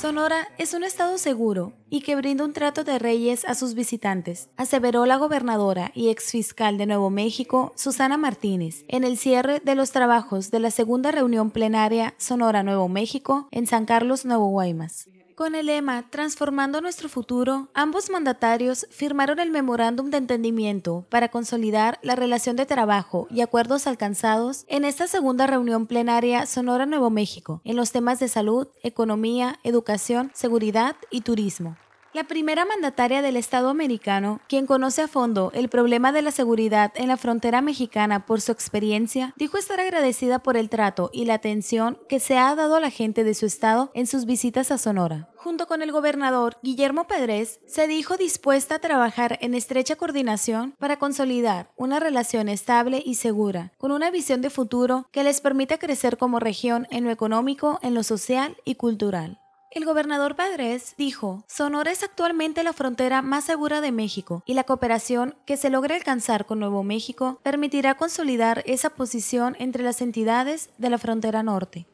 Sonora es un estado seguro y que brinda un trato de reyes a sus visitantes, aseveró la gobernadora y ex fiscal de Nuevo México, Susana Martínez, en el cierre de los trabajos de la segunda reunión plenaria Sonora Nuevo México en San Carlos, Nuevo Guaymas. Con el lema Transformando nuestro futuro, ambos mandatarios firmaron el memorándum de entendimiento para consolidar la relación de trabajo y acuerdos alcanzados en esta segunda reunión plenaria Sonora Nuevo México en los temas de salud, economía, educación, seguridad y turismo. La primera mandataria del Estado americano, quien conoce a fondo el problema de la seguridad en la frontera mexicana por su experiencia, dijo estar agradecida por el trato y la atención que se ha dado a la gente de su estado en sus visitas a Sonora. Junto con el gobernador Guillermo Pedrés, se dijo dispuesta a trabajar en estrecha coordinación para consolidar una relación estable y segura, con una visión de futuro que les permita crecer como región en lo económico, en lo social y cultural. El gobernador Padres dijo, Sonora es actualmente la frontera más segura de México y la cooperación que se logre alcanzar con Nuevo México permitirá consolidar esa posición entre las entidades de la frontera norte.